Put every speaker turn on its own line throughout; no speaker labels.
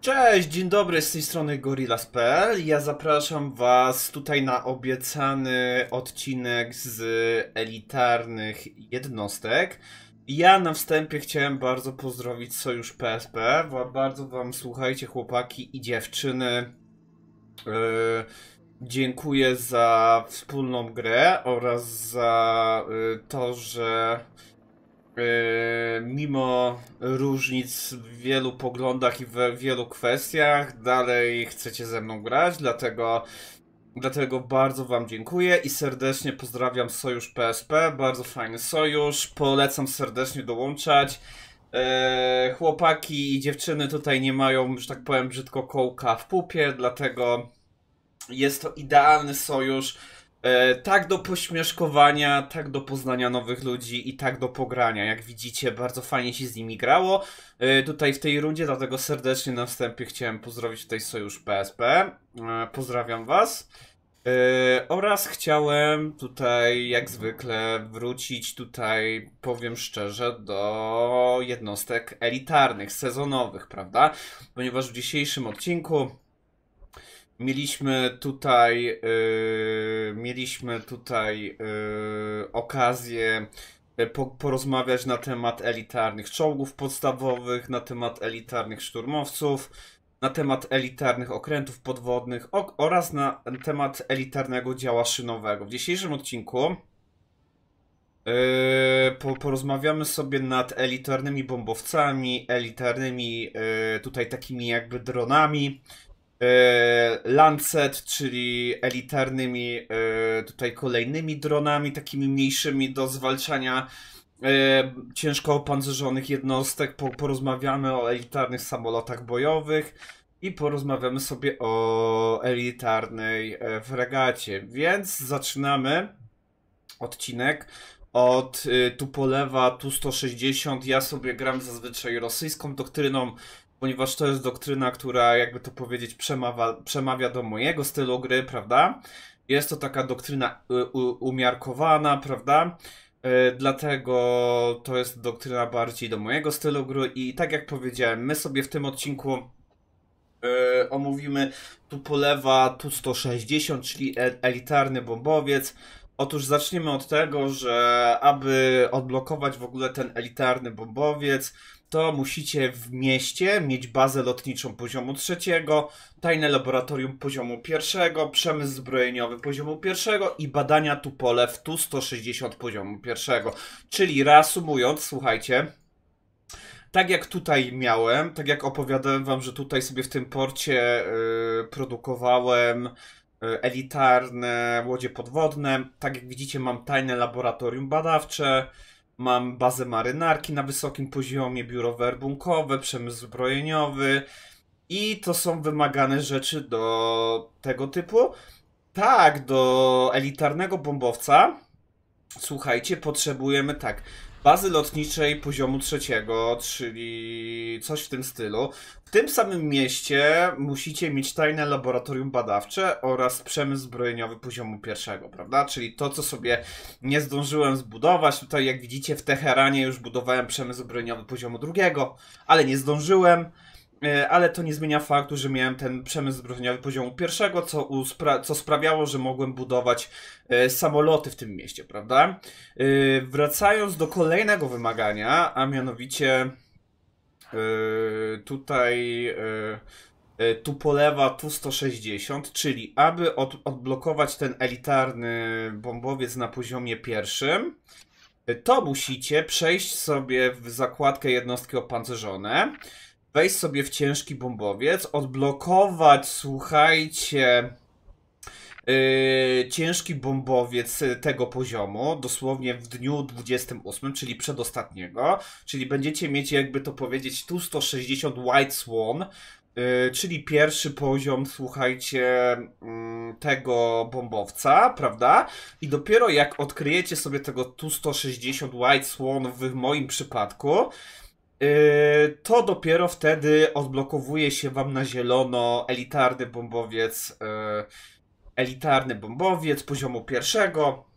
Cześć, dzień dobry, z tej strony Gorillas.pl. Ja zapraszam Was tutaj na obiecany odcinek z elitarnych jednostek. Ja na wstępie chciałem bardzo pozdrowić Sojusz PSP. Bardzo Wam, słuchajcie, chłopaki i dziewczyny. Yy, dziękuję za wspólną grę oraz za yy, to, że E, mimo różnic w wielu poglądach i w wielu kwestiach, dalej chcecie ze mną grać, dlatego, dlatego bardzo Wam dziękuję i serdecznie pozdrawiam Sojusz PSP, bardzo fajny sojusz, polecam serdecznie dołączać. E, chłopaki i dziewczyny tutaj nie mają, że tak powiem, brzydko kołka w pupie, dlatego jest to idealny sojusz E, tak do pośmieszkowania, tak do poznania nowych ludzi i tak do pogrania. Jak widzicie, bardzo fajnie się z nimi grało e, tutaj w tej rundzie, dlatego serdecznie na wstępie chciałem pozdrowić tutaj Sojusz PSP. E, pozdrawiam Was. oraz chciałem tutaj, jak zwykle, wrócić tutaj, powiem szczerze, do jednostek elitarnych, sezonowych, prawda? Ponieważ w dzisiejszym odcinku Mieliśmy tutaj, yy, mieliśmy tutaj yy, okazję y, po, porozmawiać na temat elitarnych czołgów podstawowych, na temat elitarnych szturmowców, na temat elitarnych okrętów podwodnych ok, oraz na temat elitarnego działa szynowego. W dzisiejszym odcinku yy, po, porozmawiamy sobie nad elitarnymi bombowcami, elitarnymi yy, tutaj takimi jakby dronami, E, Lancet, czyli elitarnymi e, tutaj kolejnymi dronami, takimi mniejszymi do zwalczania e, ciężko opancerzonych jednostek. porozmawiamy o elitarnych samolotach bojowych i porozmawiamy sobie o elitarnej fregacie. Więc zaczynamy odcinek od Tupolewa Tu-160. Ja sobie gram zazwyczaj rosyjską doktryną, ponieważ to jest doktryna, która, jakby to powiedzieć, przemawia, przemawia do mojego stylu gry, prawda? Jest to taka doktryna y, umiarkowana, prawda? Y, dlatego to jest doktryna bardziej do mojego stylu gry i tak jak powiedziałem, my sobie w tym odcinku y, omówimy tu polewa, tu 160, czyli e- elitarny bombowiec, Otóż zaczniemy od tego, że aby odblokować w ogóle ten elitarny bombowiec, to musicie w mieście mieć bazę lotniczą poziomu trzeciego, tajne laboratorium poziomu pierwszego, przemysł zbrojeniowy poziomu pierwszego i badania Tupole w Tu-160 poziomu pierwszego. Czyli reasumując, słuchajcie, tak jak tutaj miałem, tak jak opowiadałem wam, że tutaj sobie w tym porcie yy, produkowałem E, elitarne łodzie podwodne. Tak jak widzicie, mam tajne laboratorium badawcze, mam bazę marynarki na wysokim poziomie, biuro werbunkowe, przemysł zbrojeniowy i to są wymagane rzeczy do tego typu. Tak, do elitarnego bombowca. Słuchajcie, potrzebujemy tak bazy lotniczej poziomu trzeciego, czyli coś w tym stylu. W tym samym mieście musicie mieć tajne laboratorium badawcze oraz przemysł zbrojeniowy poziomu pierwszego, prawda? Czyli to, co sobie nie zdążyłem zbudować. Tutaj, jak widzicie, w Teheranie już budowałem przemysł zbrojeniowy poziomu drugiego, ale nie zdążyłem. E, ale to nie zmienia faktu, że miałem ten przemysł zbrojeniowy poziomu pierwszego, co, uspra- co sprawiało, że mogłem budować e, samoloty w tym mieście, prawda? E, wracając do kolejnego wymagania, a mianowicie e, tutaj e, e, tu polewa tu 160, czyli aby od, odblokować ten elitarny bombowiec na poziomie pierwszym, to musicie przejść sobie w zakładkę jednostki opancerzone wejść sobie w ciężki bombowiec, odblokować, słuchajcie, yy, ciężki bombowiec tego poziomu, dosłownie w dniu 28, czyli przedostatniego, czyli będziecie mieć, jakby to powiedzieć, tu 160 White Swan, y, czyli pierwszy poziom, słuchajcie, mm, tego bombowca, prawda? I dopiero jak odkryjecie sobie tego Tu-160 White Swan w moim przypadku, Yy, to dopiero wtedy odblokowuje się wam na zielono elitarny bombowiec, yy, elitarny bombowiec poziomu pierwszego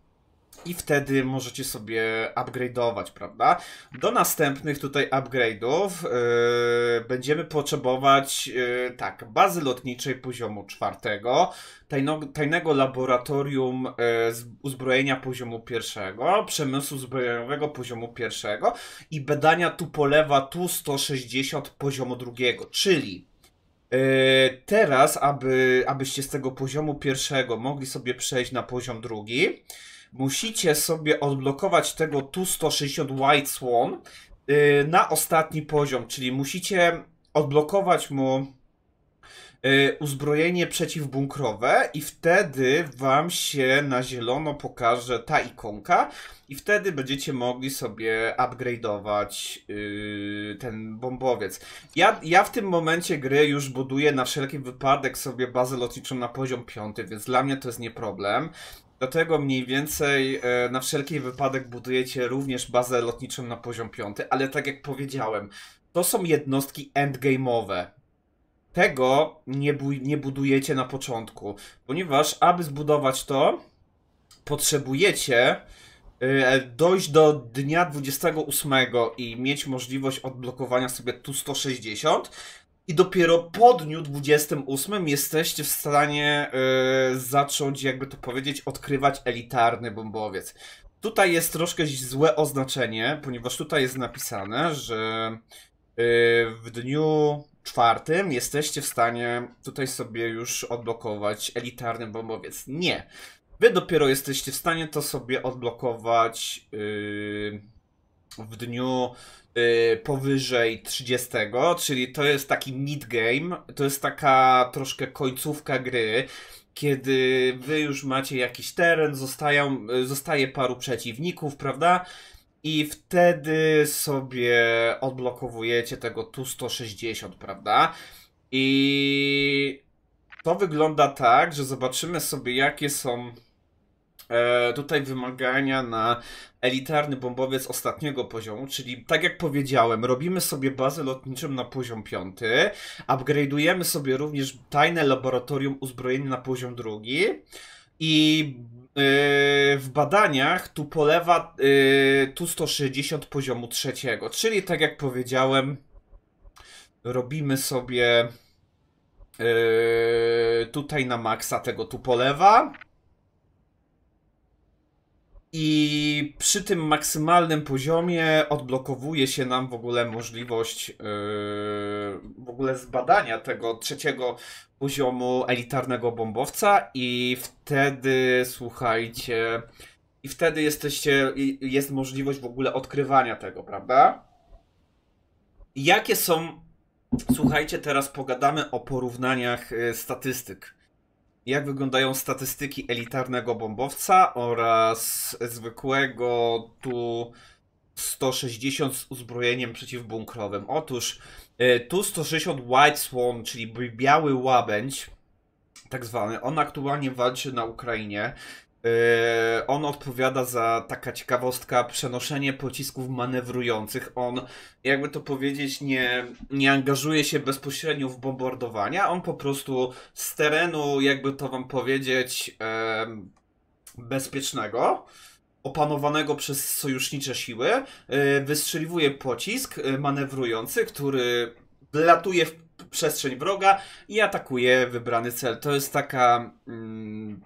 i wtedy możecie sobie upgrade'ować, prawda? Do następnych tutaj upgrade'ów yy, będziemy potrzebować yy, tak, bazy lotniczej poziomu czwartego, tajno, tajnego laboratorium yy, uzbrojenia poziomu pierwszego, przemysłu zbrojeniowego poziomu pierwszego i badania tu polewa tu 160 poziomu drugiego, czyli yy, teraz, aby, abyście z tego poziomu pierwszego mogli sobie przejść na poziom drugi, musicie sobie odblokować tego tu 160 White Swan y, na ostatni poziom, czyli musicie odblokować mu y, uzbrojenie przeciwbunkrowe i wtedy wam się na zielono pokaże ta ikonka i wtedy będziecie mogli sobie upgrade'ować yy, ten bombowiec. Ja, ja w tym momencie gry już buduję na wszelki wypadek sobie bazę lotniczą na poziom piąty, więc dla mnie to jest nie problem. Dlatego mniej więcej e, na wszelki wypadek budujecie również bazę lotniczą na poziom 5, ale tak jak powiedziałem, to są jednostki endgame'owe. Tego nie, bu nie budujecie na początku, ponieważ aby zbudować to, potrzebujecie e, dojść do dnia 28 i mieć możliwość odblokowania sobie tu 160 i dopiero po dniu 28 jesteście w stanie yy, zacząć, jakby to powiedzieć, odkrywać elitarny bombowiec. Tutaj jest troszkę złe oznaczenie, ponieważ tutaj jest napisane, że yy, w dniu czwartym jesteście w stanie tutaj sobie już odblokować elitarny bombowiec. Nie. Wy dopiero jesteście w stanie to sobie odblokować yy, w dniu Y, powyżej 30, czyli to jest taki mid-game, to jest taka troszkę końcówka gry, kiedy wy już macie jakiś teren, zostają, y, zostaje paru przeciwników, prawda? I wtedy sobie odblokowujecie tego Tu-160, prawda? I to wygląda tak, że zobaczymy sobie jakie są E, tutaj wymagania na elitarny bombowiec ostatniego poziomu, czyli tak jak powiedziałem, robimy sobie bazę lotniczą na poziom piąty, upgrade'ujemy sobie również tajne laboratorium uzbrojenie na poziom drugi i e, w badaniach tu polewa e, tu 160 poziomu trzeciego, czyli tak jak powiedziałem, robimy sobie yy, tutaj na maksa tego tu polewa. I przy tym maksymalnym poziomie odblokowuje się nam w ogóle możliwość yy, w ogóle zbadania tego trzeciego poziomu elitarnego bombowca i wtedy słuchajcie i wtedy jesteście jest możliwość w ogóle odkrywania tego, prawda? Jakie są słuchajcie teraz pogadamy o porównaniach yy, statystyk jak wyglądają statystyki elitarnego bombowca oraz zwykłego tu 160 z uzbrojeniem przeciwbunkrowym. Otóż y, tu 160 White Swan, czyli biały łabędź, tak zwany, on aktualnie walczy na Ukrainie. Yy, on odpowiada za taka ciekawostka przenoszenie pocisków manewrujących. On, jakby to powiedzieć, nie, nie angażuje się bezpośrednio w bombardowania. On po prostu z terenu, jakby to wam powiedzieć, yy, bezpiecznego opanowanego przez sojusznicze siły, yy, wystrzeliwuje pocisk manewrujący, który latuje w przestrzeń wroga i atakuje wybrany cel. To jest taka mm,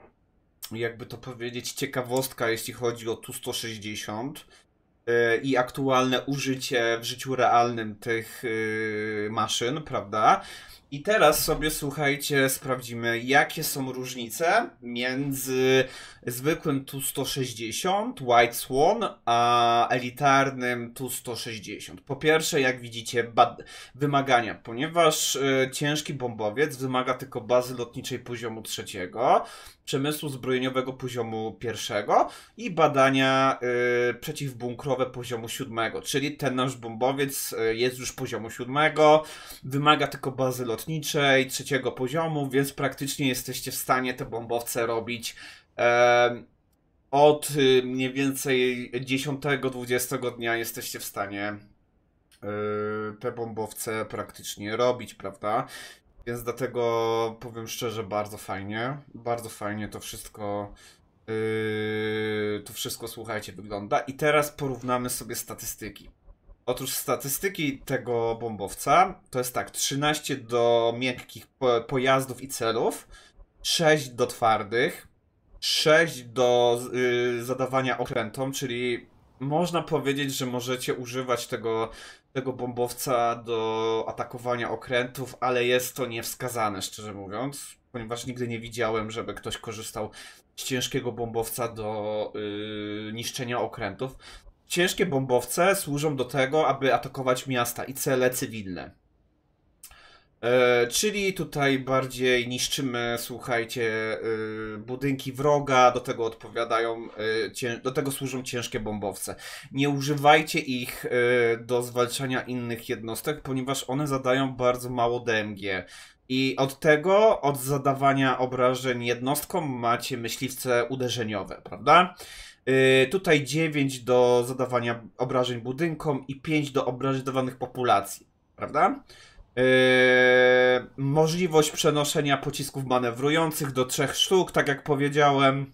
jakby to powiedzieć, ciekawostka, jeśli chodzi o Tu-160 e, i aktualne użycie w życiu realnym tych e, maszyn, prawda? I teraz sobie słuchajcie, sprawdzimy, jakie są różnice między zwykłym Tu-160 White Swan a elitarnym Tu-160. Po pierwsze, jak widzicie, wymagania, ponieważ y, ciężki bombowiec wymaga tylko bazy lotniczej poziomu trzeciego, przemysłu zbrojeniowego poziomu pierwszego i badania y, przeciwbunkrowe poziomu siódmego, czyli ten nasz bombowiec y, jest już poziomu siódmego, wymaga tylko bazy lotniczej lotniczej trzeciego poziomu, więc praktycznie jesteście w stanie te bombowce robić e, od y, mniej więcej 10-20 dnia jesteście w stanie e, te bombowce praktycznie robić, prawda? Więc dlatego powiem szczerze, bardzo fajnie, bardzo fajnie to wszystko Yy, to wszystko słuchajcie wygląda. I teraz porównamy sobie statystyki. Otóż statystyki tego bombowca to jest tak, 13 do miękkich pojazdów i celów, 6 do twardych, 6 do y, zadawania okrętom, czyli można powiedzieć, że możecie używać tego, tego bombowca do atakowania okrętów, ale jest to niewskazane, szczerze mówiąc, ponieważ nigdy nie widziałem, żeby ktoś korzystał z ciężkiego bombowca do y, niszczenia okrętów. Ciężkie bombowce służą do tego, aby atakować miasta i cele cywilne. E, czyli tutaj bardziej niszczymy, słuchajcie, e, budynki wroga, do tego odpowiadają, e, do tego służą ciężkie bombowce. Nie używajcie ich e, do zwalczania innych jednostek, ponieważ one zadają bardzo mało DMG. I od tego, od zadawania obrażeń jednostkom macie myśliwce uderzeniowe, prawda? Y, tutaj 9 do zadawania obrażeń budynkom i 5 do obrażeń dawanych populacji, prawda? Y, możliwość przenoszenia pocisków manewrujących do trzech sztuk, tak jak powiedziałem.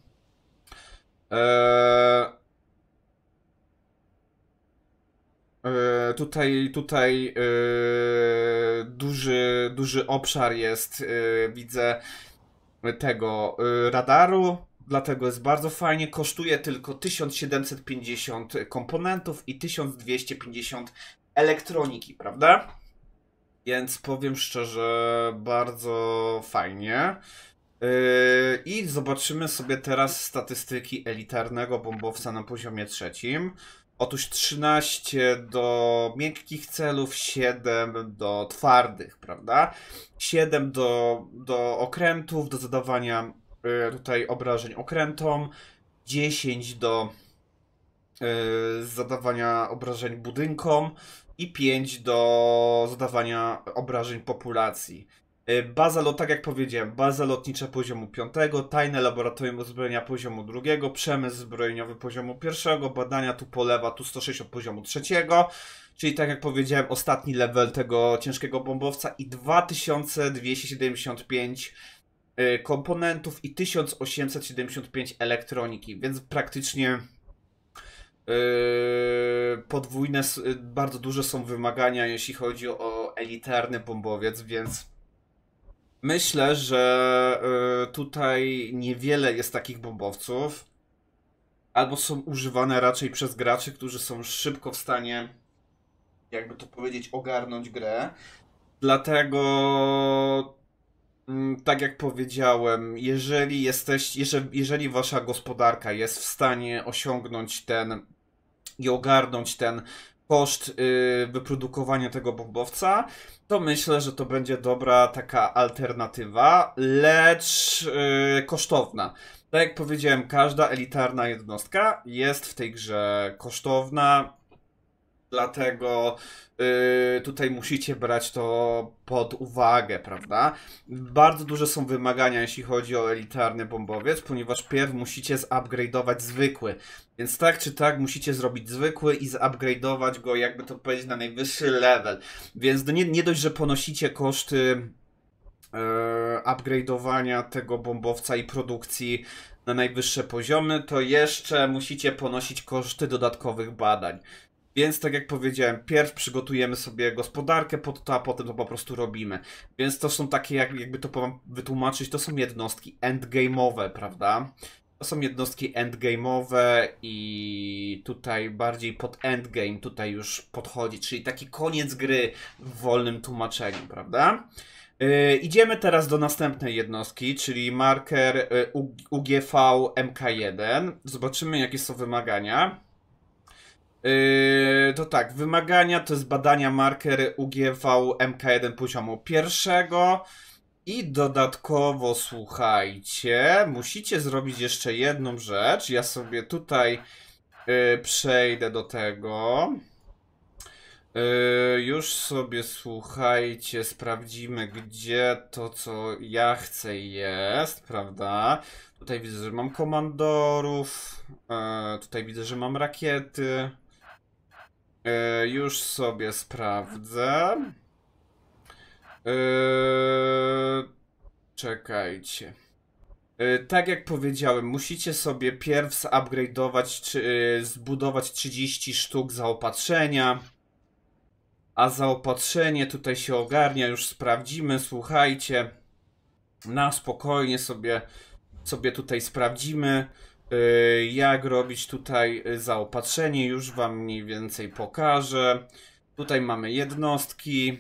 Y, tutaj tutaj duży, duży obszar jest, widzę, tego radaru Dlatego jest bardzo fajnie. Kosztuje tylko 1750 komponentów i 1250 elektroniki, prawda? Więc powiem szczerze, bardzo fajnie. Yy, I zobaczymy sobie teraz statystyki elitarnego bombowca na poziomie trzecim. Otóż 13 do miękkich celów, 7 do twardych, prawda? 7 do, do okrętów, do zadawania tutaj obrażeń okrętom, 10 do e, zadawania obrażeń budynkom i 5 do zadawania obrażeń populacji. E, baza lot, tak jak powiedziałem, baza lotnicza poziomu 5, tajne laboratorium uzbrojenia poziomu 2, przemysł zbrojeniowy poziomu 1, badania tu polewa, tu 160 poziomu 3, czyli tak jak powiedziałem, ostatni level tego ciężkiego bombowca i 2275 Y, komponentów i 1875 elektroniki, więc praktycznie y, podwójne, y, bardzo duże są wymagania, jeśli chodzi o elitarny bombowiec, więc myślę, że tutaj niewiele jest takich bombowców. Albo są używane raczej przez graczy, którzy są szybko w stanie, jakby to powiedzieć, ogarnąć grę. Dlatego Mm, tak jak powiedziałem, jeżeli jesteś, jeżeli, jeżeli wasza gospodarka jest w stanie osiągnąć ten i ogarnąć ten koszt yy, wyprodukowania tego bombowca, to myślę, że to będzie dobra taka alternatywa, lecz yy, kosztowna. Tak jak powiedziałem, każda elitarna jednostka jest w tej grze kosztowna Dlatego y, tutaj musicie brać to pod uwagę, prawda? Bardzo duże są wymagania, jeśli chodzi o elitarny bombowiec, ponieważ pierw musicie zupgrade'ować zwykły. Więc tak czy tak musicie zrobić zwykły i zupgrade'ować go, jakby to powiedzieć, na najwyższy level. Więc nie, nie dość, że ponosicie koszty e, upgrade'owania tego bombowca i produkcji na najwyższe poziomy, to jeszcze musicie ponosić koszty dodatkowych badań. Więc tak jak powiedziałem, pierw przygotujemy sobie gospodarkę pod to, a potem to po prostu robimy. Więc to są takie, jakby to wytłumaczyć, to są jednostki endgame'owe, prawda? To są jednostki endgame'owe i tutaj bardziej pod endgame tutaj już podchodzi, czyli taki koniec gry w wolnym tłumaczeniu, prawda? Yy, idziemy teraz do następnej jednostki, czyli marker y, UGV MK1. Zobaczymy jakie są wymagania. Yy, to tak, wymagania to jest badania marker UGV MK1 poziomu pierwszego. I dodatkowo, słuchajcie, musicie zrobić jeszcze jedną rzecz. Ja sobie tutaj yy, przejdę do tego. Yy, już sobie, słuchajcie, sprawdzimy, gdzie to, co ja chcę jest, prawda? Tutaj widzę, że mam komandorów, yy, tutaj widzę, że mam rakiety. E, już sobie sprawdzę. E, czekajcie. E, tak jak powiedziałem, musicie sobie pierw upgrade'ować, czy zbudować 30 sztuk zaopatrzenia. A zaopatrzenie tutaj się ogarnia, już sprawdzimy, słuchajcie. Na spokojnie sobie, sobie tutaj sprawdzimy. E, jak robić tutaj e, zaopatrzenie, już Wam mniej więcej pokażę. Tutaj mamy jednostki.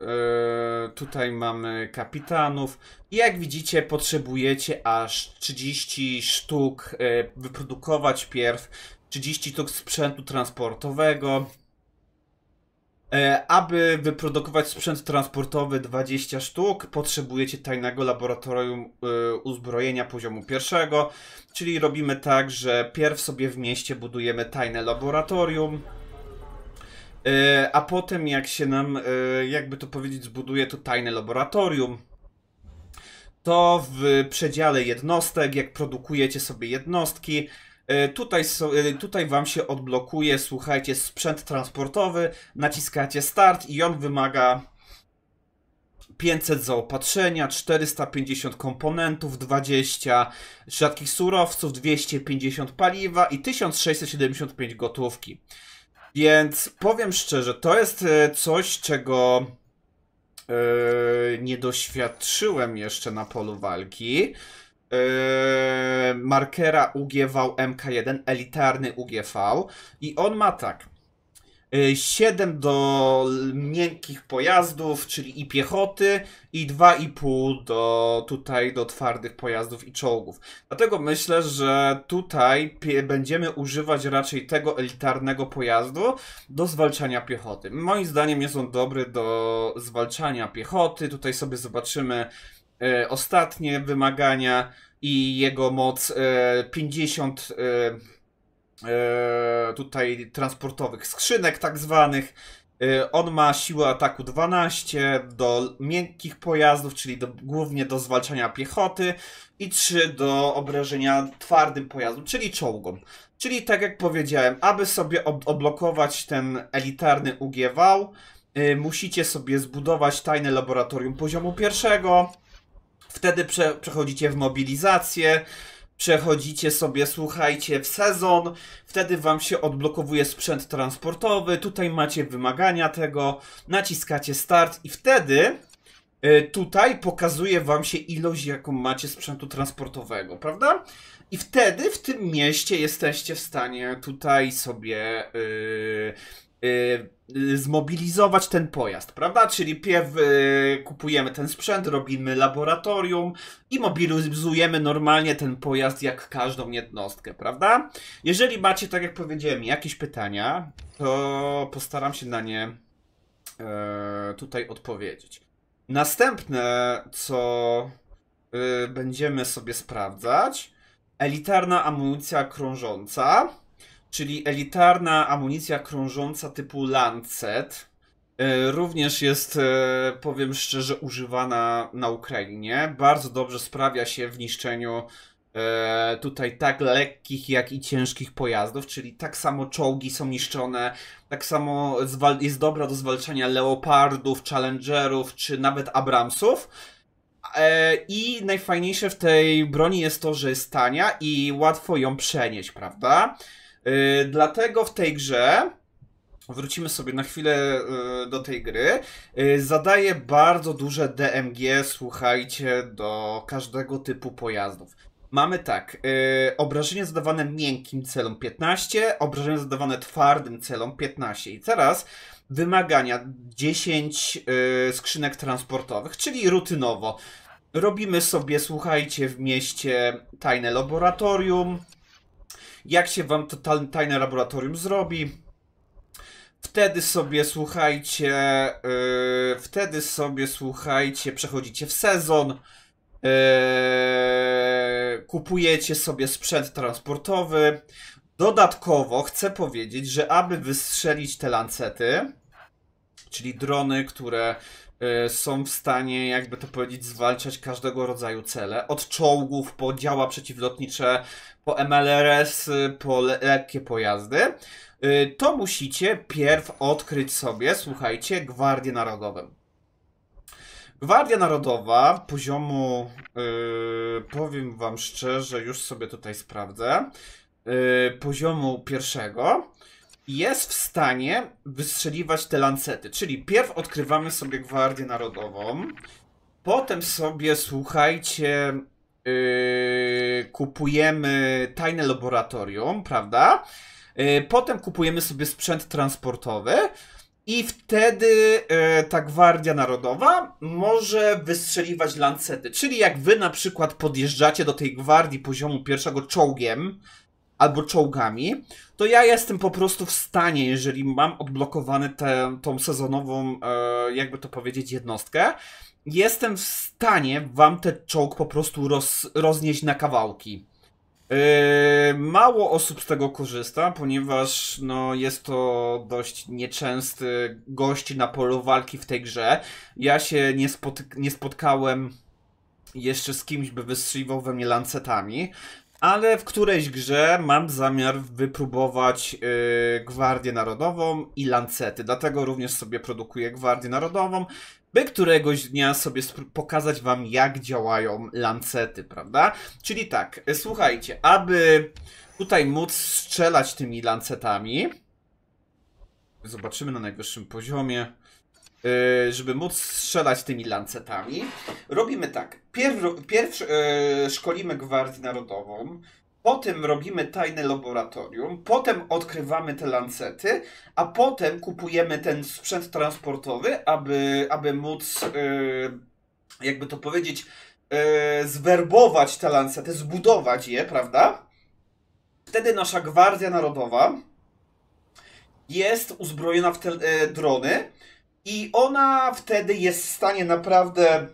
E, tutaj mamy kapitanów. jak widzicie, potrzebujecie aż 30 sztuk wyprodukować pierw. 30 sztuk sprzętu transportowego. E, aby wyprodukować sprzęt transportowy 20 sztuk, potrzebujecie tajnego laboratorium e, uzbrojenia poziomu pierwszego, czyli robimy tak, że pierw sobie w mieście budujemy tajne laboratorium, e, a potem jak się nam, jakby to powiedzieć, zbuduje to tajne laboratorium, to w przedziale jednostek, jak produkujecie sobie jednostki, E, tutaj, e, tutaj wam się odblokuje, słuchajcie, sprzęt transportowy, naciskacie start i on wymaga 500 zaopatrzenia, 450 komponentów, 20 rzadkich surowców, 250 paliwa i 1675 gotówki. Więc powiem szczerze, to jest e, coś, czego yy, nie doświadczyłem jeszcze na polu walki. Yy, markera UGV MK1, elitarny UGV. I on ma tak. 7 yy, do miękkich pojazdów, czyli i piechoty, i 2,5 do tutaj do twardych pojazdów i czołgów. Dlatego myślę, że tutaj będziemy używać raczej tego elitarnego pojazdu do zwalczania piechoty. Moim zdaniem jest on dobry do zwalczania piechoty. Tutaj sobie zobaczymy E, ostatnie wymagania i jego moc 50 e, e, tutaj transportowych skrzynek tak zwanych. On ma siłę ataku 12 do miękkich pojazdów, czyli do, głównie do zwalczania piechoty i 3 do obrażenia twardym pojazdom, czyli czołgom. Czyli tak jak powiedziałem, aby sobie ob oblokować ten elitarny ugiewał, musicie sobie zbudować tajne laboratorium poziomu pierwszego, Wtedy prze, przechodzicie w mobilizację, przechodzicie sobie, słuchajcie, w sezon, wtedy wam się odblokowuje sprzęt transportowy, tutaj macie wymagania tego, naciskacie start i wtedy y, tutaj pokazuje wam się ilość, jaką macie sprzętu transportowego, prawda? I wtedy w tym mieście jesteście w stanie tutaj sobie y, y, Y, zmobilizować ten pojazd, prawda? Czyli pierw y, kupujemy ten sprzęt, robimy laboratorium i mobilizujemy normalnie ten pojazd jak każdą jednostkę, prawda? Jeżeli macie, tak jak powiedziałem, jakieś pytania, to postaram się na nie y, tutaj odpowiedzieć. Następne, co y, będziemy sobie sprawdzać, elitarna amunicja krążąca czyli elitarna amunicja krążąca typu Lancet. E, również jest, e, powiem szczerze, używana na Ukrainie. Bardzo dobrze sprawia się w niszczeniu e, tutaj tak lekkich, jak i ciężkich pojazdów, czyli tak samo czołgi są niszczone, tak samo jest dobra do zwalczania leopardów, challengerów czy nawet abramsów. I najfajniejsze w tej broni jest to, że jest tania i łatwo ją przenieść, prawda? Y, dlatego w tej grze wrócimy sobie na chwilę y, do tej gry. Y, zadaję bardzo duże DMG, słuchajcie, do każdego typu pojazdów. Mamy tak, obrażenie zadawane miękkim celom 15, obrażenie zadawane twardym celom 15. I teraz wymagania 10 skrzynek transportowych, czyli rutynowo. Robimy sobie, słuchajcie, w mieście tajne laboratorium, jak się wam to tajne laboratorium zrobi, wtedy sobie słuchajcie, yy, wtedy sobie słuchajcie, przechodzicie w sezon, yy, kupujecie sobie sprzęt transportowy. Dodatkowo chcę powiedzieć, że aby wystrzelić te lancety, czyli drony, które E, są w stanie, jakby to powiedzieć, zwalczać każdego rodzaju cele. Od czołgów po działa przeciwlotnicze, po MLRS, y, po le lekkie pojazdy. Y, to musicie pierw odkryć sobie, słuchajcie, Gwardię Narodową. Gwardia Narodowa poziomu, yy, powiem wam szczerze, już sobie tutaj sprawdzę, yy, poziomu pierwszego jest w stanie wystrzeliwać te lancety. Czyli pierw odkrywamy sobie Gwardię Narodową, potem sobie, słuchajcie, yy, kupujemy tajne laboratorium, prawda? Yy, potem kupujemy sobie sprzęt transportowy. I wtedy e, ta Gwardia Narodowa może wystrzeliwać lancety. Czyli jak wy na przykład podjeżdżacie do tej gwardii poziomu pierwszego czołgiem, albo czołgami, to ja jestem po prostu w stanie, jeżeli mam odblokowane tę, tą sezonową, e, jakby to powiedzieć, jednostkę, jestem w stanie wam ten czołg po prostu roz, roznieść na kawałki. E, mało osób z tego korzysta, ponieważ no, jest to dość nieczęsty gość na polu walki w tej grze. Ja się nie, nie spotkałem jeszcze z kimś, by wystrzeliwał we mnie lancetami ale w którejś grze mam zamiar wypróbować yy, Gwardię Narodową i Lancety, dlatego również sobie produkuję Gwardię Narodową, by któregoś dnia sobie pokazać wam, jak działają Lancety, prawda? Czyli tak, y, słuchajcie, aby tutaj móc strzelać tymi Lancetami, zobaczymy na najwyższym poziomie, Y, żeby móc strzelać tymi lancetami. Robimy tak. pierwszy pierw y, szkolimy Gwardię Narodową, potem robimy tajne laboratorium, potem odkrywamy te lancety, a potem kupujemy ten sprzęt transportowy, aby, aby móc, y, jakby to powiedzieć, zwerbować te lancety, zbudować je, prawda? Wtedy nasza Gwardia Narodowa jest uzbrojona w te drony i ona wtedy jest w stanie naprawdę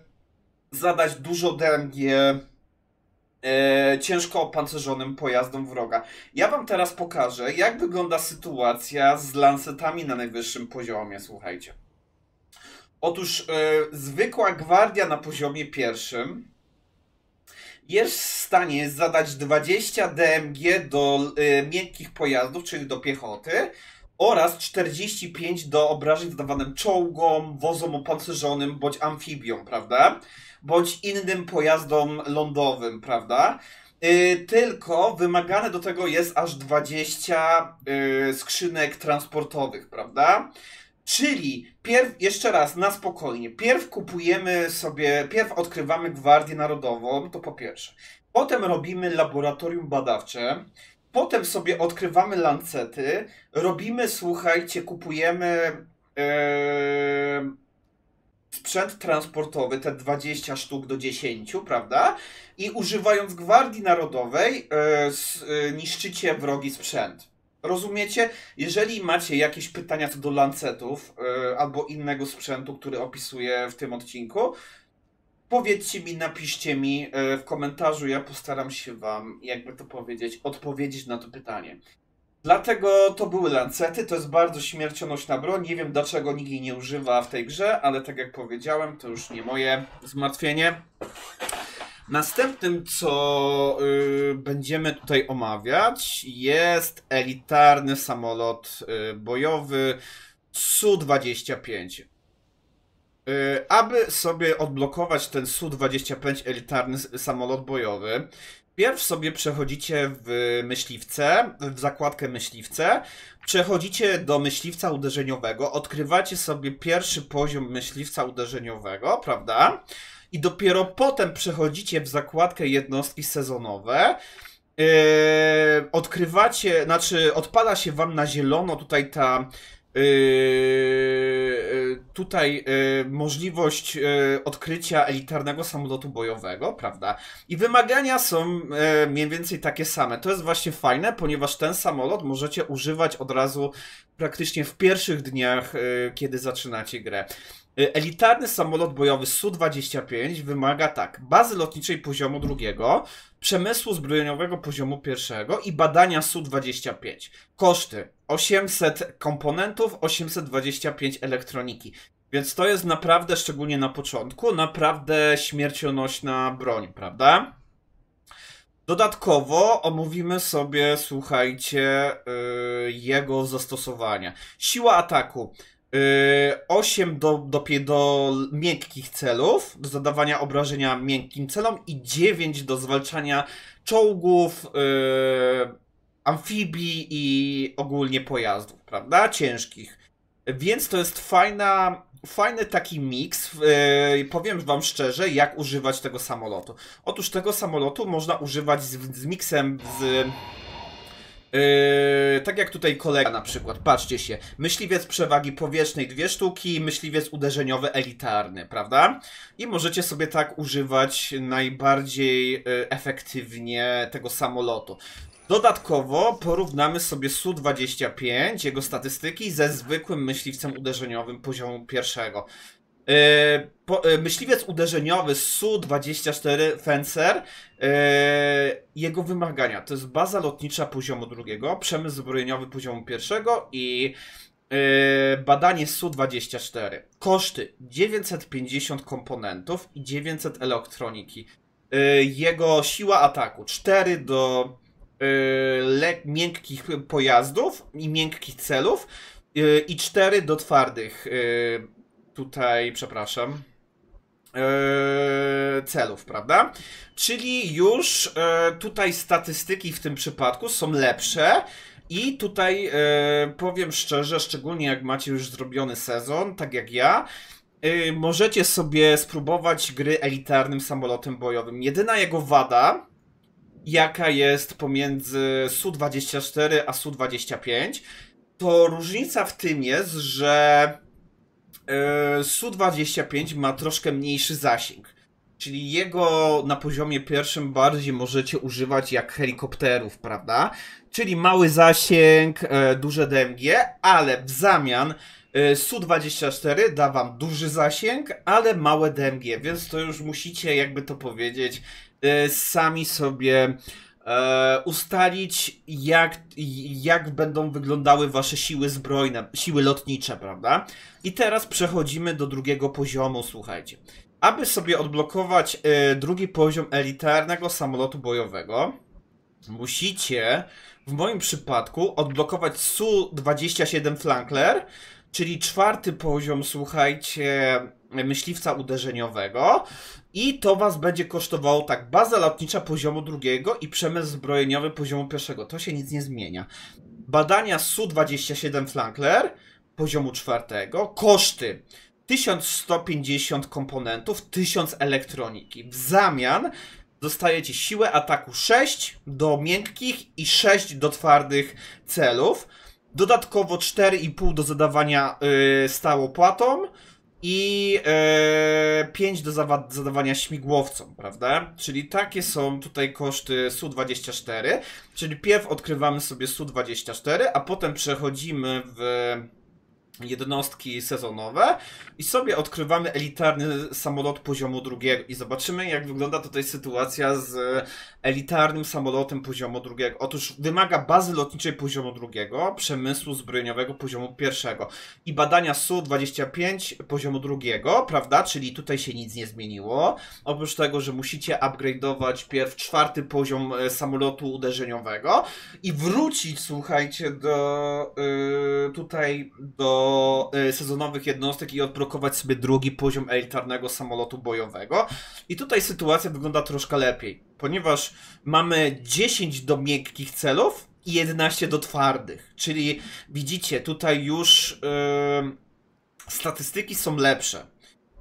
zadać dużo DMG e, e, ciężko opancerzonym pojazdom wroga. Ja wam teraz pokażę, jak wygląda sytuacja z lancetami na najwyższym poziomie, słuchajcie. Otóż e, zwykła gwardia na poziomie pierwszym jest w stanie zadać 20 DMG do e, miękkich pojazdów, czyli do piechoty, oraz 45 do obrażeń zadawanym czołgom, wozom opancerzonym bądź amfibiom, prawda? Bądź innym pojazdom lądowym, prawda? Yy, tylko wymagane do tego jest aż 20 yy, skrzynek transportowych, prawda? Czyli pierw, jeszcze raz, na spokojnie. Pierw kupujemy sobie, pierw odkrywamy Gwardię Narodową, to po pierwsze. Potem robimy laboratorium badawcze, Potem sobie odkrywamy lancety, robimy, słuchajcie, kupujemy yy, sprzęt transportowy, te 20 sztuk do 10, prawda? I używając Gwardii Narodowej yy, niszczycie wrogi sprzęt. Rozumiecie? Jeżeli macie jakieś pytania co do lancetów yy, albo innego sprzętu, który opisuję w tym odcinku, Powiedzcie mi, napiszcie mi e, w komentarzu, ja postaram się wam, jakby to powiedzieć, odpowiedzieć na to pytanie. Dlatego to były lancety, to jest bardzo śmiercionośna broń, nie wiem dlaczego nikt jej nie używa w tej grze, ale tak jak powiedziałem, to już nie moje zmartwienie. Następnym, co y, będziemy tutaj omawiać, jest elitarny samolot y, bojowy Su-25. E, aby sobie odblokować ten Su-25 elitarny samolot bojowy, Pierw sobie przechodzicie w myśliwce, w zakładkę myśliwce, przechodzicie do myśliwca uderzeniowego, odkrywacie sobie pierwszy poziom myśliwca uderzeniowego, prawda? I dopiero potem przechodzicie w zakładkę jednostki sezonowe. Yy, odkrywacie, znaczy odpada się wam na zielono tutaj ta Yy, yy, tutaj yy, możliwość yy, odkrycia elitarnego samolotu bojowego, prawda? I wymagania są yy, mniej więcej takie same. To jest właśnie fajne, ponieważ ten samolot możecie używać od razu praktycznie w pierwszych dniach, kiedy zaczynacie grę. Elitarny samolot bojowy Su-25 wymaga tak, bazy lotniczej poziomu drugiego, przemysłu zbrojeniowego poziomu pierwszego i badania Su-25. Koszty 800 komponentów, 825 elektroniki. Więc to jest naprawdę, szczególnie na początku, naprawdę śmiercionośna broń, prawda? Dodatkowo omówimy sobie, słuchajcie, yy, jego zastosowania. Siła ataku. Yy, 8 do, do, do miękkich celów, do zadawania obrażenia miękkim celom i 9 do zwalczania czołgów, yy, amfibii i ogólnie pojazdów, prawda? Ciężkich. Więc to jest fajna, fajny taki miks. Yy, powiem wam szczerze, jak używać tego samolotu. Otóż tego samolotu można używać z, z miksem z... Yy, tak jak tutaj kolega na przykład, patrzcie się, myśliwiec przewagi powietrznej dwie sztuki, myśliwiec uderzeniowy elitarny, prawda? I możecie sobie tak używać najbardziej yy, efektywnie tego samolotu. Dodatkowo porównamy sobie Su-25, jego statystyki ze zwykłym myśliwcem uderzeniowym poziomu pierwszego. Yy, po, yy, myśliwiec uderzeniowy Su-24 Fencer, yy, jego wymagania to jest baza lotnicza poziomu drugiego, przemysł zbrojeniowy poziomu pierwszego i badanie Su-24. Koszty 950 komponentów i 900 elektroniki. jego siła ataku 4 do Y, le- miękkich pojazdów i miękkich celów y, i cztery do twardych y, tutaj, przepraszam, celów, prawda? Czyli już tutaj statystyki w tym przypadku są lepsze. I tutaj powiem szczerze, szczególnie jak macie już zrobiony sezon, tak jak ja, możecie sobie spróbować gry elitarnym samolotem bojowym. Jedyna jego wada jaka jest pomiędzy Su-24 a Su-25, to różnica w tym jest, że e, Su-25 ma troszkę mniejszy zasięg. Czyli jego na poziomie pierwszym bardziej możecie używać jak helikopterów, prawda? Czyli mały zasięg, e, duże DMG, ale w zamian e, Su-24 da wam duży zasięg, ale małe DMG, więc to już musicie, jakby to powiedzieć, Y, sami sobie e, ustalić, jak, jak będą wyglądały wasze siły zbrojne, siły lotnicze, prawda? I teraz przechodzimy do drugiego poziomu, słuchajcie. Aby sobie odblokować y, drugi poziom elitarnego samolotu bojowego, musicie w moim przypadku odblokować Su-27 Flankler, czyli czwarty poziom, słuchajcie, myśliwca uderzeniowego i to was będzie kosztowało tak baza lotnicza poziomu drugiego i przemysł zbrojeniowy poziomu pierwszego. To się nic nie zmienia. Badania Su-27 Flankler poziomu czwartego, koszty 1150 komponentów, 1000 elektroniki. W zamian dostajecie siłę ataku 6 do miękkich i 6 do twardych celów. Dodatkowo 4,5 do zadawania yy, stałopłatom i e, 5 do zadawania śmigłowcom, prawda? Czyli takie są tutaj koszty Su-24, czyli pierw odkrywamy sobie Su-24, a potem przechodzimy w jednostki sezonowe i sobie odkrywamy elitarny samolot poziomu drugiego i zobaczymy jak wygląda tutaj sytuacja z elitarnym samolotem poziomu drugiego. Otóż wymaga bazy lotniczej poziomu drugiego, przemysłu zbrojeniowego poziomu pierwszego i badania Su-25 poziomu drugiego, prawda? Czyli tutaj się nic nie zmieniło. Oprócz tego, że musicie upgrade'ować pierw czwarty poziom e, samolotu uderzeniowego i wrócić, słuchajcie, do yy, tutaj do do y, sezonowych jednostek i odblokować sobie drugi poziom elitarnego samolotu bojowego. I tutaj sytuacja wygląda troszkę lepiej, ponieważ mamy 10 do miękkich celów i 11 do twardych. Czyli widzicie, tutaj już yy, statystyki są lepsze.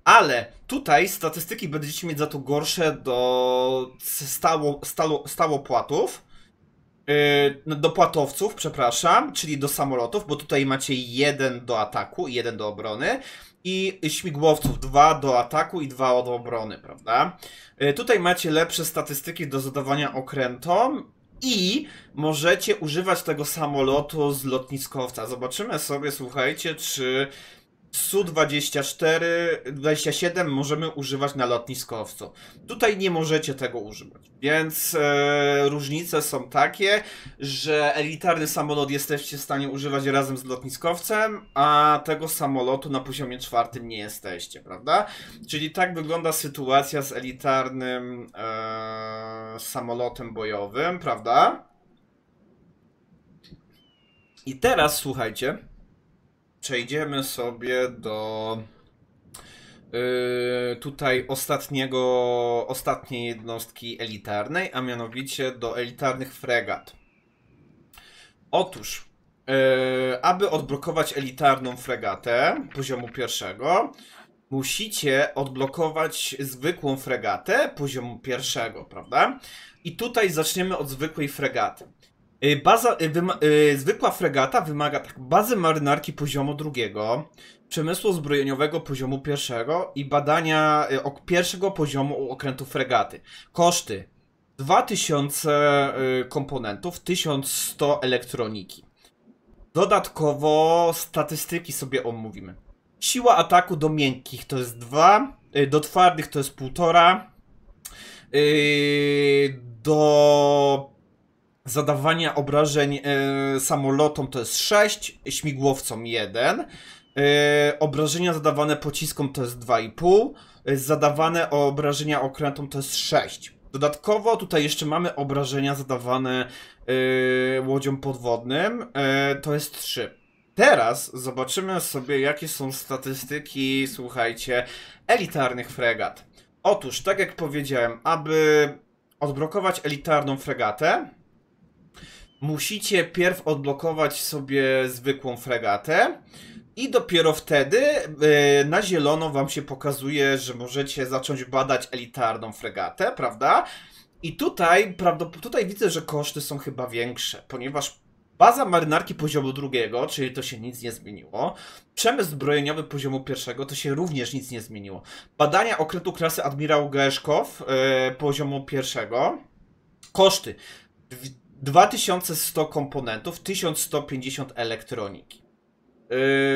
Ale tutaj statystyki będziecie mieć za to gorsze do stało, stało, Y, no, do płatowców, przepraszam, czyli do samolotów, bo tutaj macie jeden do ataku, jeden do obrony i śmigłowców dwa do ataku i dwa do obrony, prawda? Y, tutaj macie lepsze statystyki do zadawania okrętom i możecie używać tego samolotu z lotniskowca. Zobaczymy sobie, słuchajcie, czy Su-24, 27 możemy używać na lotniskowcu. Tutaj nie możecie tego używać. Więc e, różnice są takie, że elitarny samolot jesteście w stanie używać razem z lotniskowcem, a tego samolotu na poziomie czwartym nie jesteście, prawda? Czyli tak wygląda sytuacja z elitarnym e, samolotem bojowym, prawda? I teraz słuchajcie przejdziemy sobie do yy, tutaj ostatniego, ostatniej jednostki elitarnej, a mianowicie do elitarnych fregat. Otóż, yy, aby odblokować elitarną fregatę poziomu pierwszego, musicie odblokować zwykłą fregatę poziomu pierwszego, prawda? I tutaj zaczniemy od zwykłej fregaty. Y, baza, y, y, zwykła fregata wymaga tak, bazy marynarki poziomu drugiego, przemysłu zbrojeniowego poziomu pierwszego i badania pierwszego poziomu okrętu fregaty. Koszty 2000 komponentów, 1100 elektroniki. Dodatkowo statystyki sobie omówimy. Siła ataku do miękkich to jest 2, do twardych to jest 1,5, do zadawania obrażeń e, samolotom to jest 6, śmigłowcom 1, e, obrażenia zadawane pociskom to jest 2,5, y, e, zadawane obrażenia okrętom to jest 6. Dodatkowo tutaj jeszcze mamy obrażenia zadawane łodziom podwodnym, to jest 3. Teraz zobaczymy sobie, jakie są statystyki, słuchajcie, elitarnych fregat. Otóż, tak jak powiedziałem, aby odblokować elitarną fregatę, musicie pierw odblokować sobie zwykłą fregatę i dopiero wtedy yy, na zielono wam się pokazuje, że możecie zacząć badać elitarną fregatę, prawda? I tutaj, tutaj widzę, że koszty są chyba większe, ponieważ baza marynarki poziomu drugiego, czyli to się nic nie zmieniło, przemysł zbrojeniowy poziomu pierwszego, to się również nic nie zmieniło. Badania okrętu klasy admirał Geszkow yy, poziomu pierwszego, koszty 2100 komponentów, 1150 elektroniki.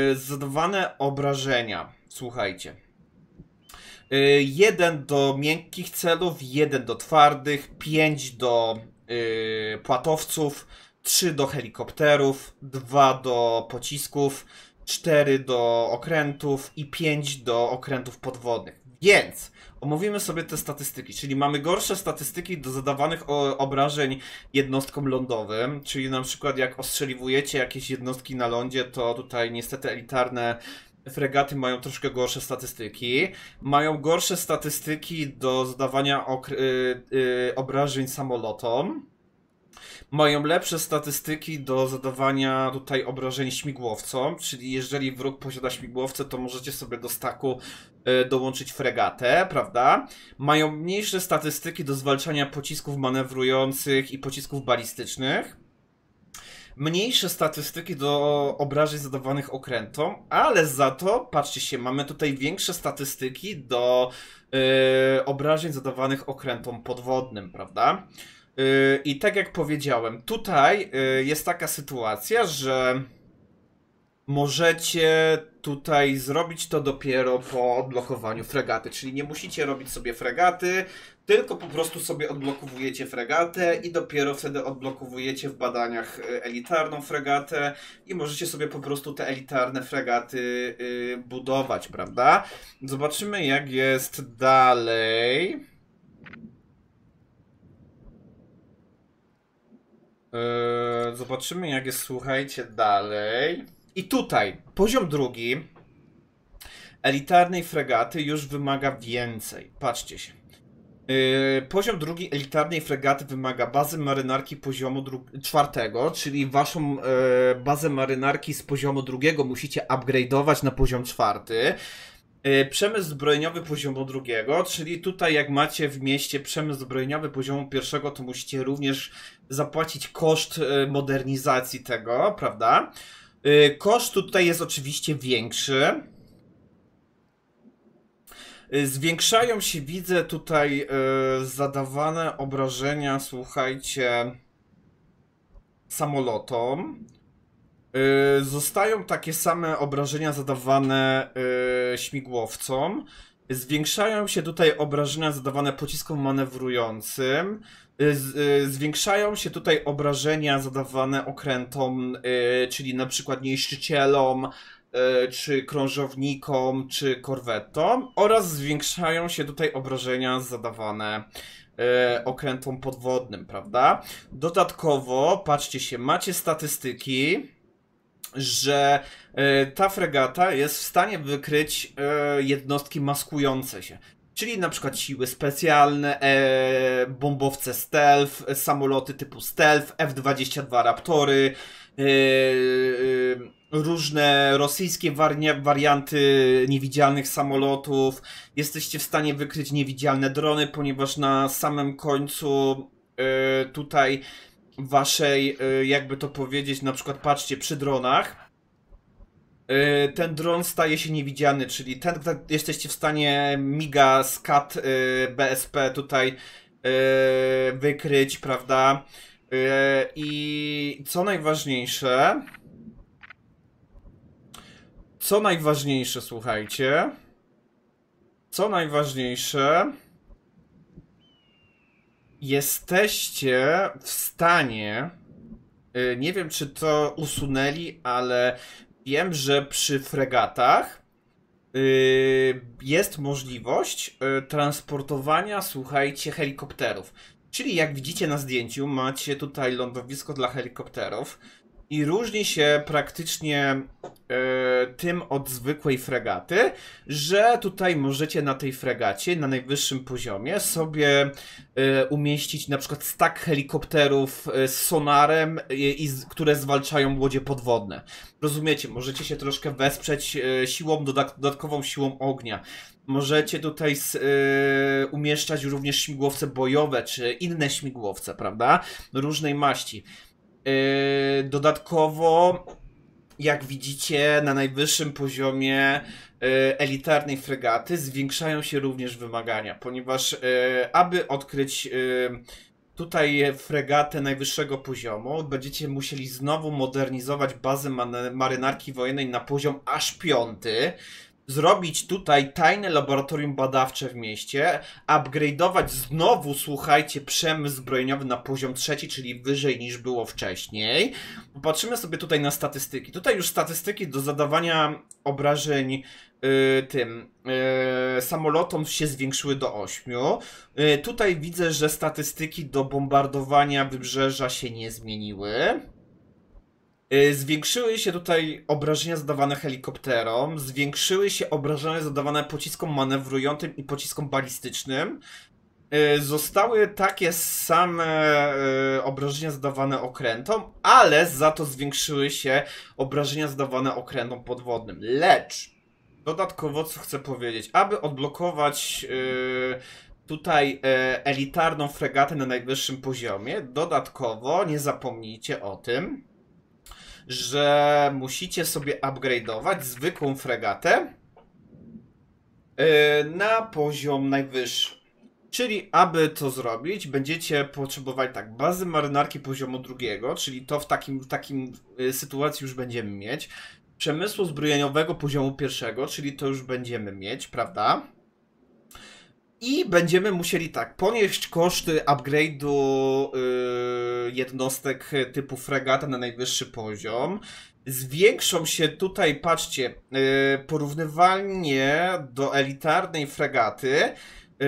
Yy, zadawane obrażenia, słuchajcie. Yy, jeden do miękkich celów, jeden do twardych, 5 do yy, płatowców, 3 do helikopterów, 2 do pocisków, 4 do okrętów i 5 do okrętów podwodnych. Więc omówimy sobie te statystyki, czyli mamy gorsze statystyki do zadawanych obrażeń jednostkom lądowym, czyli na przykład jak ostrzeliwujecie jakieś jednostki na lądzie, to tutaj niestety elitarne fregaty mają troszkę gorsze statystyki. Mają gorsze statystyki do zadawania y, y, obrażeń samolotom mają lepsze statystyki do zadawania tutaj obrażeń śmigłowcom, czyli jeżeli wróg posiada śmigłowce, to możecie sobie do staku e, dołączyć fregatę, prawda? Mają mniejsze statystyki do zwalczania pocisków manewrujących i pocisków balistycznych. Mniejsze statystyki do obrażeń zadawanych okrętom, ale za to, patrzcie się, mamy tutaj większe statystyki do e, obrażeń zadawanych okrętom podwodnym, prawda? Yy, I tak jak powiedziałem, tutaj yy, jest taka sytuacja, że możecie tutaj zrobić to dopiero po odblokowaniu fregaty, czyli nie musicie robić sobie fregaty, tylko po prostu sobie odblokowujecie fregatę i dopiero wtedy odblokowujecie w badaniach yy, elitarną fregatę i możecie sobie po prostu te elitarne fregaty budować, prawda? Zobaczymy jak jest dalej. Yy, zobaczymy, jak jest, słuchajcie, dalej. I tutaj, poziom drugi elitarnej fregaty już wymaga więcej. Patrzcie się. Yy, poziom drugi elitarnej fregaty wymaga bazy marynarki poziomu czwartego, czyli waszą yy, bazę marynarki z poziomu drugiego musicie upgrade'ować na poziom czwarty. Y, przemysł zbrojeniowy poziomu drugiego, czyli tutaj jak macie w mieście przemysł zbrojeniowy poziomu pierwszego, to musicie również zapłacić koszt y, modernizacji tego, prawda? Y, koszt tutaj jest oczywiście większy. Zwiększają się, widzę tutaj zadawane obrażenia, słuchajcie, samolotom. Y, zostają takie same obrażenia zadawane yy, śmigłowcom. Zwiększają się tutaj obrażenia zadawane pociskom manewrującym. Y, y, zwiększają się tutaj obrażenia zadawane okrętom, czyli na przykład niszczycielom, czy krążownikom, czy korwetom, oraz zwiększają się tutaj obrażenia zadawane okrętom podwodnym, prawda? Dodatkowo, patrzcie się, macie statystyki że e, ta fregata jest w stanie wykryć e, jednostki maskujące się. Czyli na przykład siły specjalne, e, bombowce stealth, samoloty typu stealth, F-22 Raptory, różne rosyjskie warianty niewidzialnych samolotów. Jesteście w stanie wykryć niewidzialne drony, ponieważ na samym końcu tutaj waszej, y, jakby to powiedzieć, na przykład patrzcie, przy dronach, y, ten dron staje się niewidziany, czyli ten, jesteście w stanie miga z y, BSP tutaj wykryć, prawda? I co najważniejsze, co najważniejsze, słuchajcie, co najważniejsze, jesteście w stanie. Y, nie wiem, czy to usunęli, ale wiem, że przy fregatach y, jest możliwość y, transportowania, słuchajcie, helikopterów. Czyli jak widzicie na zdjęciu, macie tutaj lądowisko dla helikopterów i różni się praktycznie y, tym od zwykłej fregaty, że tutaj możecie na tej fregacie, na najwyższym poziomie, sobie y, umieścić na przykład stak helikopterów e, z sonarem, które zwalczają łodzie podwodne. Rozumiecie, możecie się troszkę wesprzeć y, siłą, dodatkową siłą ognia. Możecie tutaj umieszczać również śmigłowce bojowe, czy inne śmigłowce, prawda? Różnej maści. Y, dodatkowo, jak widzicie, na najwyższym poziomie y, elitarnej fregaty zwiększają się również wymagania, ponieważ y, aby odkryć tutaj fregatę najwyższego poziomu, będziecie musieli znowu modernizować bazę marynarki wojennej na poziom aż piąty, zrobić tutaj tajne laboratorium badawcze w mieście, upgrade'ować znowu, słuchajcie, przemysł zbrojeniowy na poziom trzeci, czyli wyżej niż było wcześniej. Popatrzymy sobie tutaj na statystyki. Tutaj już statystyki do zadawania obrażeń Yy, tym yy, samolotom się zwiększyły do 8. Yy, tutaj widzę, że statystyki do bombardowania wybrzeża się nie zmieniły. Y, zwiększyły się tutaj obrażenia zadawane helikopterom, zwiększyły się obrażenia zadawane pociskom manewrującym i pociskom balistycznym. Y, zostały takie same y, obrażenia zadawane okrętom, ale za to zwiększyły się obrażenia zadawane okrętom podwodnym. Lecz dodatkowo, co chcę powiedzieć, aby odblokować tutaj elitarną fregatę na najwyższym poziomie, dodatkowo nie zapomnijcie o tym, że musicie sobie upgrade'ować zwykłą fregatę y, na poziom najwyższy. Czyli aby to zrobić, będziecie potrzebować tak, bazy marynarki poziomu drugiego, czyli to w takim, takim y, sytuacji już będziemy mieć. Przemysłu zbrojeniowego poziomu pierwszego, czyli to już będziemy mieć, prawda? I będziemy musieli tak, ponieść koszty upgrade'u yy, jednostek typu fregata na najwyższy poziom. Zwiększą się tutaj, patrzcie, yy, porównywalnie do elitarnej fregaty Y,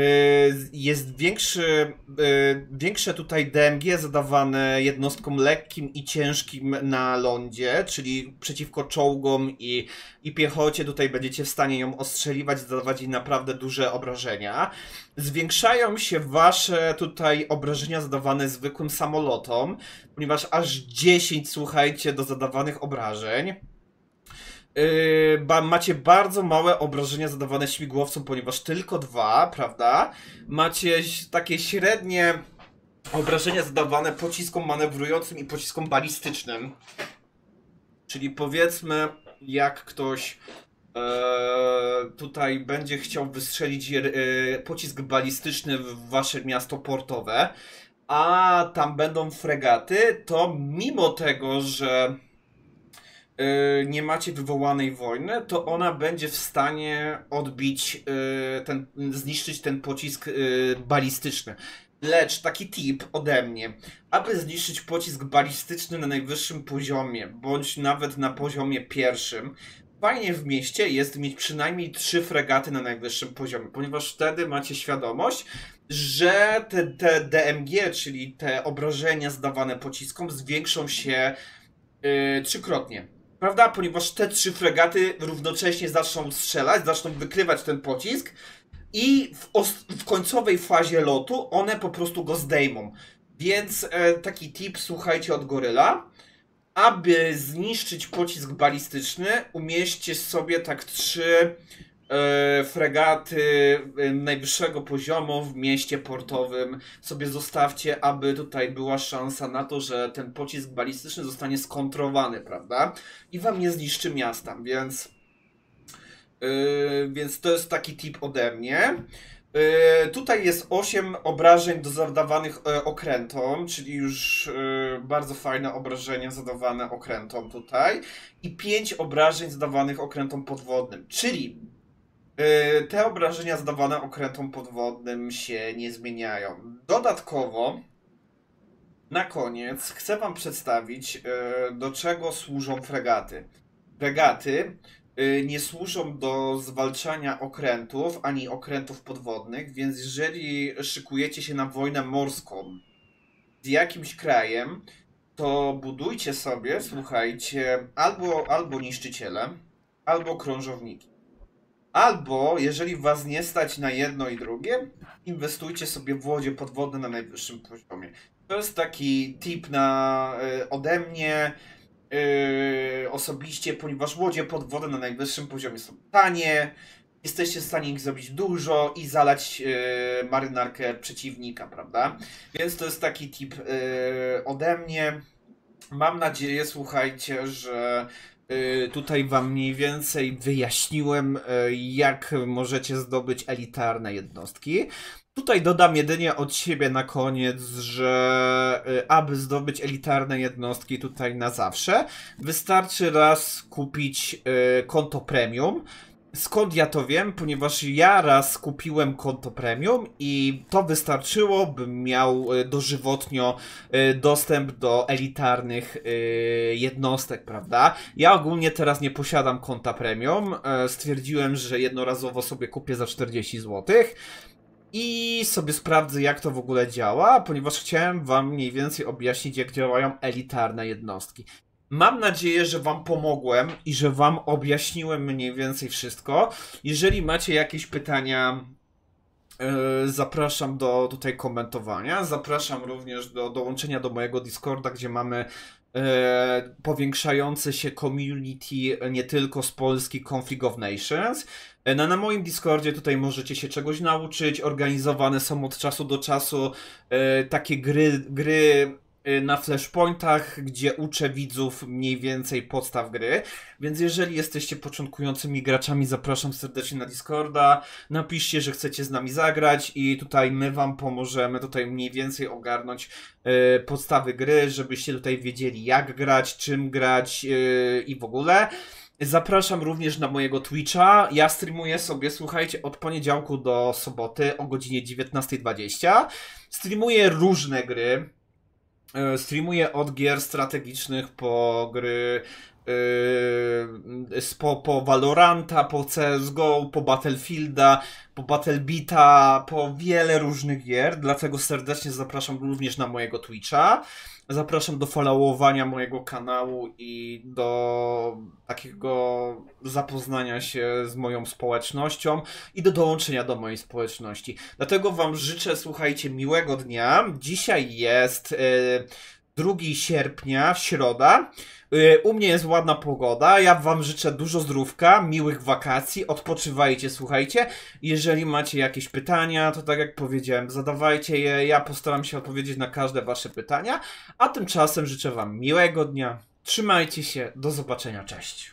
jest większy, y, większe tutaj DMG zadawane jednostkom lekkim i ciężkim na lądzie, czyli przeciwko czołgom i, i piechocie. Tutaj będziecie w stanie ją ostrzeliwać, zadawać jej naprawdę duże obrażenia. Zwiększają się wasze tutaj obrażenia zadawane zwykłym samolotom, ponieważ aż 10, słuchajcie, do zadawanych obrażeń. Yy, ba, macie bardzo małe obrażenia zadawane śmigłowcom, ponieważ tylko dwa, prawda? Macie takie średnie obrażenia zadawane pociskom manewrującym i pociskom balistycznym. Czyli powiedzmy, jak ktoś yy, tutaj będzie chciał wystrzelić yy, pocisk balistyczny w wasze miasto portowe, a tam będą fregaty, to mimo tego, że Y, nie macie wywołanej wojny, to ona będzie w stanie odbić, y, ten, zniszczyć ten pocisk y, balistyczny. Lecz taki tip ode mnie, aby zniszczyć pocisk balistyczny na najwyższym poziomie, bądź nawet na poziomie pierwszym, fajnie w mieście jest mieć przynajmniej trzy fregaty na najwyższym poziomie, ponieważ wtedy macie świadomość, że te, te DMG, czyli te obrażenia zdawane pociskom, zwiększą się yy, trzykrotnie prawda? Ponieważ te trzy fregaty równocześnie zaczną strzelać, zaczną wykrywać ten pocisk i w, w końcowej fazie lotu one po prostu go zdejmą. Więc e, taki tip, słuchajcie od Goryla. Aby zniszczyć pocisk balistyczny, umieśćcie sobie tak trzy E, fregaty e, najwyższego poziomu w mieście portowym sobie zostawcie, aby tutaj była szansa na to, że ten pocisk balistyczny zostanie skontrowany, prawda? I wam nie zniszczy miasta, więc. E, więc to jest taki tip ode mnie. tutaj jest 8 obrażeń do zadawanych okrętom, czyli już bardzo fajne obrażenia zadawane okrętom tutaj i 5 obrażeń zadawanych okrętom podwodnym, czyli Y, te obrażenia zadawane okrętom podwodnym się nie zmieniają. Dodatkowo, na koniec chcę Wam przedstawić, y, do czego służą fregaty. Fregaty y, nie służą do zwalczania okrętów ani okrętów podwodnych, więc jeżeli szykujecie się na wojnę morską z jakimś krajem, to budujcie sobie, słuchajcie, albo, albo niszczyciele, albo krążowniki. Albo, jeżeli was nie stać na jedno i drugie, inwestujcie sobie w łodzie podwodne na najwyższym poziomie. To jest taki tip na e, ode mnie yy, osobiście, ponieważ łodzie podwodne na najwyższym poziomie są tanie, jesteście w stanie ich zrobić dużo i zalać yy, marynarkę przeciwnika, prawda? Więc to jest taki tip ode mnie. Mam nadzieję, słuchajcie, że E, tutaj wam mniej więcej wyjaśniłem, e, jak możecie zdobyć elitarne jednostki. Tutaj dodam jedynie od siebie na koniec, że e, aby zdobyć elitarne jednostki tutaj na zawsze, wystarczy raz kupić konto premium. Skąd ja to wiem? Ponieważ ja raz kupiłem konto premium i to wystarczyło, bym miał e, dożywotnio e, dostęp do elitarnych e, jednostek, prawda? Ja ogólnie teraz nie posiadam konta premium. Stwierdziłem, że jednorazowo sobie kupię za 40 złotych i sobie sprawdzę, jak to w ogóle działa, ponieważ chciałem Wam mniej więcej objaśnić, jak działają elitarne jednostki. Mam nadzieję, że Wam pomogłem i że Wam objaśniłem mniej więcej wszystko. Jeżeli macie jakieś pytania, e, zapraszam do tutaj komentowania. Zapraszam również do dołączenia do mojego Discorda, gdzie mamy e, powiększające się community nie tylko z Polski Conflict of Nations. E, na, na moim Discordzie tutaj możecie się czegoś nauczyć. Organizowane są od czasu do czasu e, takie gry, gry Y, na flashpointach, gdzie uczę widzów mniej więcej podstaw gry. Więc jeżeli jesteście początkującymi graczami, zapraszam serdecznie na Discorda. Napiszcie, że chcecie z nami zagrać i tutaj my wam pomożemy tutaj mniej więcej ogarnąć y, podstawy gry, żebyście tutaj wiedzieli jak grać, czym grać y, i w ogóle. Zapraszam również na mojego Twitcha. Ja streamuję sobie, słuchajcie, od poniedziałku do soboty o godzinie 19.20. Streamuję różne gry E, Streamuję od gier strategicznych po gry e, po, po Valoranta, po CSGO, po Battlefielda, po Battlebita, po wiele różnych gier, dlatego serdecznie zapraszam również na mojego Twitcha. Zapraszam do followowania mojego kanału i do takiego zapoznania się z moją społecznością i do dołączenia do mojej społeczności. Dlatego Wam życzę, słuchajcie, miłego dnia. Dzisiaj jest y, 2 sierpnia, w środa. Y, u mnie jest ładna pogoda. Ja Wam życzę dużo zdrówka, miłych wakacji. Odpoczywajcie, słuchajcie. Jeżeli macie jakieś pytania, to tak jak powiedziałem, zadawajcie je. Ja postaram się odpowiedzieć na każde Wasze pytania. A tymczasem życzę Wam miłego dnia. Trzymajcie się. Do zobaczenia. Cześć.